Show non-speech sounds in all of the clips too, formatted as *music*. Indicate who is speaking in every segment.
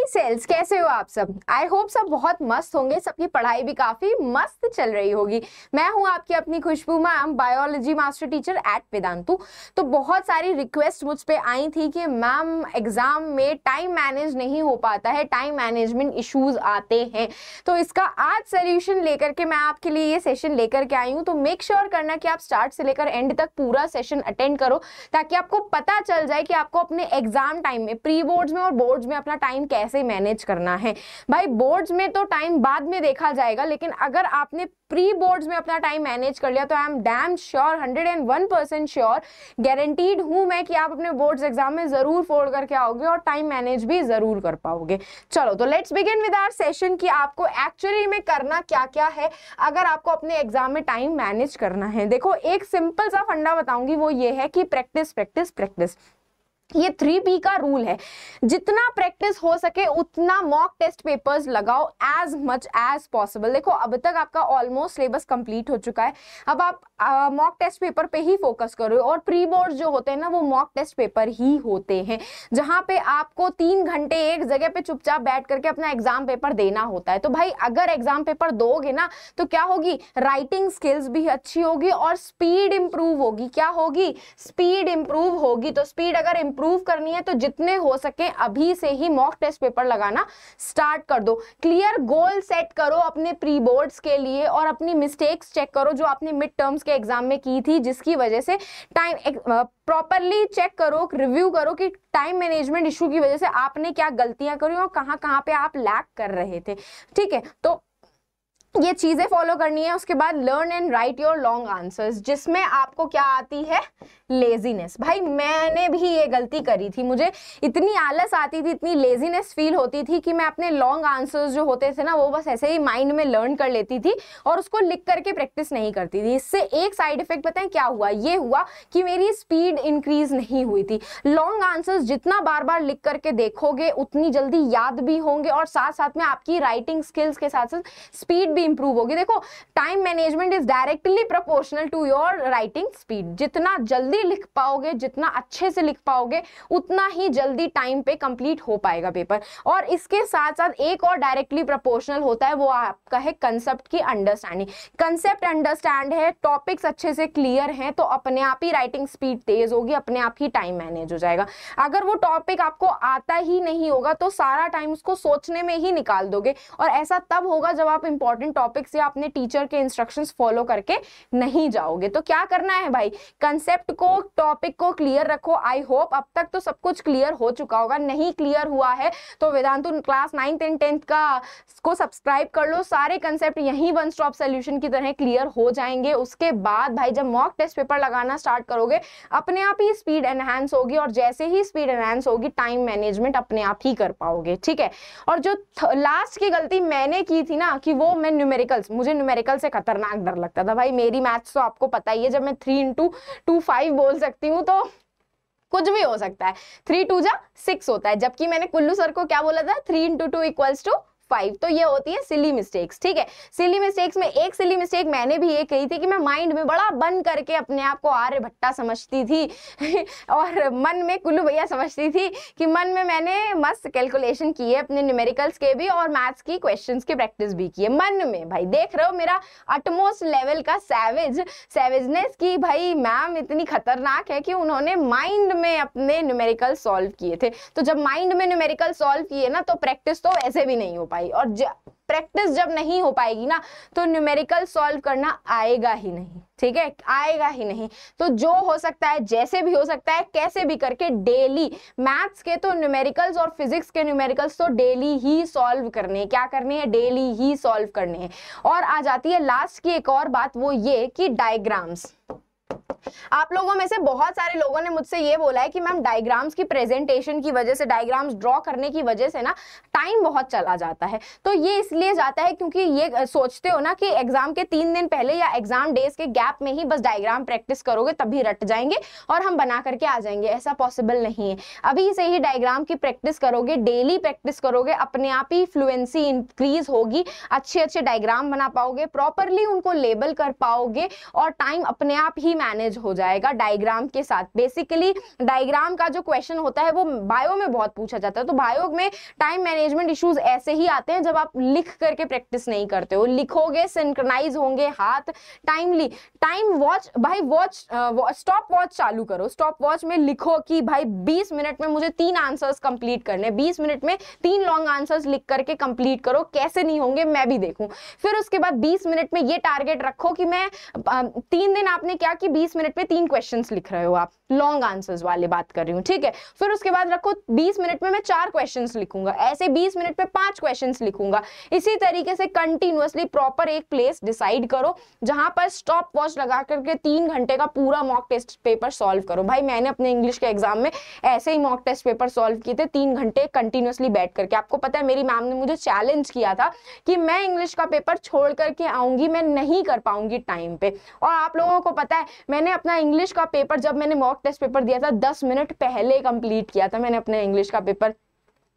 Speaker 1: morning sales कैसे हो आप सब आई होप सब बहुत मस्त होंगे सबकी पढ़ाई भी काफी मस्त चल रही होगी मैं हूं आपकी अपनी Khushboo ma'am biology master teacher at Vedantu तो बहुत सारी रिक्वेस्ट मुझ पे आई थी कि मैम एग्जाम में टाइम मैनेज नहीं हो पाता है टाइम मैनेजमेंट इश्यूज आते हैं तो इसका आज सोल्यूशन लेकर के मैं आपके लिए ये सेशन लेकर के आई हूँ तो मेक श्योर sure करना कि आप स्टार्ट से लेकर एंड तक पूरा सेशन अटेंड करो ताकि आपको पता चल जाए कि आपको अपने एग्जाम टाइम में प्री बोर्ड्स में और बोर्ड्स में अपना टाइम कैसे कैसे मैनेज करना है भाई बोर्ड्स में तो टाइम बाद में देखा जाएगा लेकिन अगर आपने प्री बोर्ड्स में अपना टाइम मैनेज कर लिया तो I am damn sure hundred and one percent sure guaranteed हूँ मैं कि आप अपने बोर्ड्स एग्जाम में ज़रूर फोल्ड करके आओगे और टाइम मैनेज भी ज़रूर कर पाओगे चलो तो let's begin with our session कि आपको एक्चुअली में करना क्या क्या है अगर आपको अपने एग्जाम में टाइम मैनेज करना है देखो एक सिंपल सा फंडा बताऊंगी वो ये है कि प्रैक्टिस प्रैक्टिस प्रैक्टिस ये थ्री बी का रूल है जितना प्रैक्टिस हो सके उतना मॉक टेस्ट पेपर्स लगाओ एज मच एज पॉसिबल देखो अब तक आपका ऑलमोस्ट सिलेबस कंप्लीट हो चुका है अब आप मॉक टेस्ट पेपर पे ही फोकस करो और प्री बोर्ड जो होते हैं ना वो मॉक टेस्ट पेपर ही होते हैं जहाँ पे आपको तीन घंटे एक जगह पे चुपचाप बैठ करके अपना एग्जाम पेपर देना होता है तो भाई अगर एग्जाम पेपर दोगे ना तो क्या होगी राइटिंग स्किल्स भी अच्छी होगी और स्पीड इंप्रूव होगी क्या होगी स्पीड इंप्रूव होगी तो स्पीड अगर इंप्रूव करनी है तो जितने हो सके अभी से ही मॉक टेस्ट पेपर लगाना स्टार्ट कर दो क्लियर गोल सेट करो अपने प्री बोर्ड्स के लिए और अपनी मिस्टेक्स चेक करो जो आपने मिड टर्म्स आपके एग्ज़ाम में की थी जिसकी वजह से टाइम प्रॉपरली चेक करो रिव्यू करो कि टाइम मैनेजमेंट इशू की वजह से आपने क्या गलतियां करी और कहाँ कहाँ पे आप लैक कर रहे थे ठीक है तो ये चीज़ें फॉलो करनी है उसके बाद learn and write your long answers जिसमें आपको क्या आती है लेजीनेस भाई मैंने भी ये गलती करी थी मुझे इतनी आलस आती थी इतनी लेजीनेस फील होती थी कि मैं अपने लॉन्ग आंसर्स जो होते थे ना वो बस ऐसे ही माइंड में लर्न कर लेती थी और उसको लिख करके प्रैक्टिस नहीं करती थी इससे एक साइड इफेक्ट पता है क्या हुआ ये हुआ कि मेरी स्पीड इंक्रीज नहीं हुई थी लॉन्ग आंसर्स जितना बार बार लिख करके देखोगे उतनी जल्दी याद भी होंगे और साथ साथ में आपकी राइटिंग स्किल्स के साथ साथ स्पीड भी इंप्रूव होगी देखो time management is directly proportional to your writing speed जितना जल्दी लिख पाओगे जितना अच्छे से लिख पाओगे उतना ही जल्दी टाइम पे कंप्लीट हो पाएगा पेपर और इसके साथ साथ एक और डायरेक्टली प्रपोर्शनल होता है वो आपका है कंसेप्ट की अंडरस्टैंडिंग कंसेप्ट अंडरस्टैंड है टॉपिक्स अच्छे से क्लियर हैं तो अपने आप ही राइटिंग स्पीड तेज होगी अपने आप ही टाइम मैनेज हो जाएगा अगर वो टॉपिक आपको आता ही नहीं होगा तो सारा टाइम उसको सोचने में ही निकाल दोगे और ऐसा तब होगा जब आप इंपॉर्टेंट इंपॉर्टेंट टॉपिक्स या अपने टीचर के इंस्ट्रक्शन फॉलो करके नहीं जाओगे तो क्या करना है भाई कंसेप्ट को टॉपिक को क्लियर रखो आई होप अब तक तो सब कुछ क्लियर हो चुका होगा नहीं क्लियर हुआ है तो Vedantu class ninth and tenth का को सब्सक्राइब कर लो सारे कंसेप्ट यहीं वन स्टॉप सोल्यूशन की तरह क्लियर हो जाएंगे उसके बाद भाई जब मॉक टेस्ट पेपर लगाना स्टार्ट करोगे अपने आप ही स्पीड एनहेंस होगी और जैसे ही स्पीड एनहेंस होगी टाइम मैनेजमेंट अपने आप ही कर पाओगे ठीक है और जो लास्ट की गलती मैंने की थी ना कि वो मैं न्यूमेरिकल्स मुझे न्यूमेरिकल से खतरनाक डर लगता था भाई मेरी मैथ्स तो आपको पता ही है जब मैं थ्री इंटू टू फाइव बोल सकती हूँ तो कुछ भी हो सकता है थ्री टू जा सिक्स होता है जबकि मैंने कुल्लू सर को क्या बोला था three into two equals to five तो ये होती है सिली मिस्टेक्स ठीक है सिली मिस्टेक्स में एक सिली मिस्टेक मैंने भी ये कही थी कि मैं माइंड में बड़ा बन करके अपने आप को आर्य भट्टा समझती थी *laughs* और मन में कुल्लू भैया समझती थी कि मन में मैंने मस्त कैलकुलेशन की है अपने न्यूमेरिकल्स के भी और मैथ्स की क्वेश्चन की प्रैक्टिस भी की है मन में भाई देख रहे हो मेरा अटमोस्ट लेवल का सैवेज सैवेजनेस की भाई मैम इतनी खतरनाक है कि उन्होंने माइंड में अपने न्यूमेरिकल सॉल्व किए थे तो जब माइंड में न्यूमेरिकल सॉल्व किए ना तो प्रैक्टिस तो ऐसे भी नहीं हो पाई पाई और प्रैक्टिस जब नहीं हो पाएगी ना तो न्यूमेरिकल सॉल्व करना आएगा ही नहीं ठीक है आएगा ही नहीं तो जो हो सकता है जैसे भी हो सकता है कैसे भी करके डेली मैथ्स के तो न्यूमेरिकल्स और फिजिक्स के न्यूमेरिकल्स तो डेली ही सॉल्व करने हैं क्या करने हैं डेली ही सॉल्व करने हैं और आ जाती है लास्ट की एक और बात वो ये कि डायग्राम्स आप लोगों में से बहुत सारे लोगों ने मुझसे ये बोला है कि मैम डायग्राम्स की प्रेजेंटेशन की वजह से डायग्राम्स ड्रॉ करने की वजह से ना टाइम बहुत चला जाता है तो ये इसलिए जाता है क्योंकि ये सोचते हो ना कि एग्जाम के तीन दिन पहले या एग्जाम डेज के गैप में ही बस डायग्राम प्रैक्टिस करोगे तभी रट जाएंगे और हम बना करके आ जाएंगे ऐसा पॉसिबल नहीं है अभी से ही डायग्राम की प्रैक्टिस करोगे डेली प्रैक्टिस करोगे अपने आप ही फ्लुएंसी इंक्रीज होगी अच्छे अच्छे डायग्राम बना पाओगे प्रॉपरली उनको लेबल कर पाओगे और टाइम अपने आप ही मैनेज मैनेज हो जाएगा डायग्राम के साथ बेसिकली डायग्राम का जो क्वेश्चन होता है वो बायो में बहुत पूछा जाता है तो बायो में टाइम मैनेजमेंट इश्यूज ऐसे ही आते हैं जब आप लिख करके प्रैक्टिस नहीं करते हो लिखोगे सिंक्रनाइज होंगे हाथ टाइमली टाइम वॉच भाई वॉच स्टॉप वॉच चालू करो स्टॉप वॉच में लिखो कि भाई बीस मिनट में मुझे तीन आंसर्स कंप्लीट करने बीस मिनट में तीन लॉन्ग आंसर्स लिख करके कंप्लीट करो कैसे नहीं होंगे मैं भी देखूं फिर उसके बाद 20 मिनट में ये टारगेट रखो कि मैं तीन दिन आपने क्या कि 20 मिनट पे तीन क्वेश्चंस लिख रहे हो आप लॉन्ग आंसर्स वाले बात कर रही हूँ ठीक है फिर उसके बाद रखो बीस मिनट में मैं चार क्वेश्चन लिखूंगा ऐसे बीस मिनट पे पांच क्वेश्चन लिखूंगा इसी तरीके से कंटिन्यूसली प्रॉपर एक प्लेस डिसाइड करो जहां पर स्टॉप वॉच लगा करके तीन घंटे का पूरा मॉक टेस्ट पेपर सॉल्व करो भाई मैंने अपने इंग्लिश के एग्जाम में ऐसे ही मॉक टेस्ट पेपर सोल्व किए थे तीन घंटे कंटिन्यूसली बैठ करके आपको पता है मेरी मैम ने मुझे चैलेंज किया था कि मैं इंग्लिश का पेपर छोड़ करके आऊंगी मैं नहीं कर पाऊंगी टाइम पे और आप लोगों को पता है मैंने मैंने अपना इंग्लिश का पेपर जब मैंने मॉक टेस्ट पेपर दिया था दस मिनट पहले कंप्लीट किया था मैंने अपना इंग्लिश का पेपर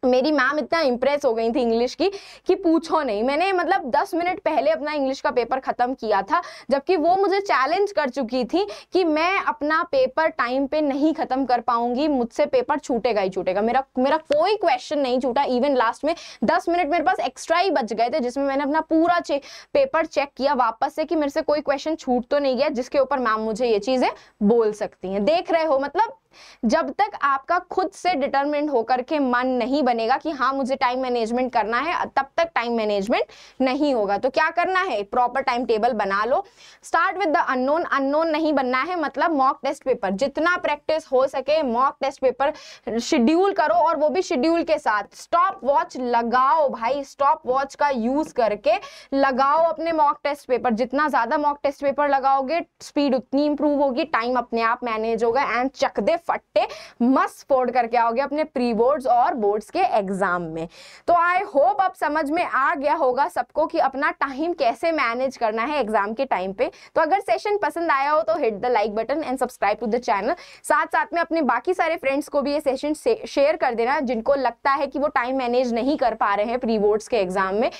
Speaker 1: मेरी मैम इतना इम्प्रेस हो गई थी इंग्लिश की कि पूछो नहीं मैंने मतलब 10 मिनट पहले अपना इंग्लिश का पेपर ख़त्म किया था जबकि वो मुझे चैलेंज कर चुकी थी कि मैं अपना पेपर टाइम पे नहीं ख़त्म कर पाऊंगी मुझसे पेपर छूटेगा ही छूटेगा मेरा मेरा कोई क्वेश्चन नहीं छूटा इवन लास्ट में दस मिनट मेरे पास एक्स्ट्रा ही बच गए थे जिसमें मैंने अपना पूरा चे, पेपर चेक किया वापस से कि मेरे से कोई क्वेश्चन छूट तो नहीं गया जिसके ऊपर मैम मुझे ये चीज़ें बोल सकती हैं देख रहे हो मतलब जब तक आपका खुद से डिटर्मेंट होकर के मन नहीं बनेगा कि हाँ मुझे टाइम मैनेजमेंट करना है तब तक टाइम मैनेजमेंट नहीं होगा तो क्या करना है प्रॉपर टाइम टेबल बना लो start with the unknown unknown नहीं बनना है मतलब मॉक टेस्ट पेपर जितना प्रैक्टिस हो सके मॉक टेस्ट पेपर शेड्यूल करो और वो भी शेड्यूल के साथ स्टॉप वॉच लगाओ भाई स्टॉप वॉच का यूज करके लगाओ अपने मॉक टेस्ट पेपर जितना ज्यादा मॉक टेस्ट पेपर लगाओगे स्पीड उतनी इंप्रूव होगी टाइम अपने आप मैनेज होगा एंड चक दे फट्टे मस्त फोर्ड करके आओगे अपने प्री बोर्ड्स और बोर्ड्स के एग्जाम में तो आई होप अब समझ में आ गया होगा सबको कि अपना टाइम कैसे मैनेज करना है एग्जाम के टाइम पे तो अगर सेशन पसंद आया हो तो hit the like button and subscribe to the channel साथ साथ में अपने बाकी सारे फ्रेंड्स को भी ये सेशन शेयर कर देना जिनको लगता है कि वो टाइम मैनेज नहीं कर पा रहे हैं प्री बोर्ड्स के एग्जाम में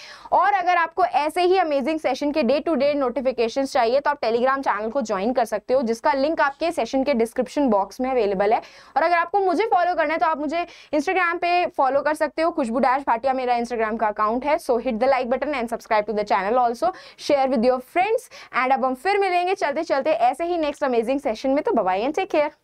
Speaker 1: और अगर आपको ऐसे ही अमेजिंग सेशन के डे टू डे नोटिफिकेशन चाहिए तो आप टेलीग्राम चैनल को ज्वाइन कर सकते हो जिसका लिंक आपके सेशन के डिस्क्रिप्शन बॉक्स में अवेलेबल अवेलेबल है और अगर आपको मुझे फॉलो करना है तो आप मुझे इंस्टाग्राम पे फॉलो कर सकते हो खुशबू डैश भाटिया मेरा इंस्टाग्राम का अकाउंट है so hit the like button and subscribe to the channel also share with your friends and अब हम फिर मिलेंगे चलते चलते ऐसे ही नेक्स्ट अमेजिंग सेशन में तो बबाई एंड टेक केयर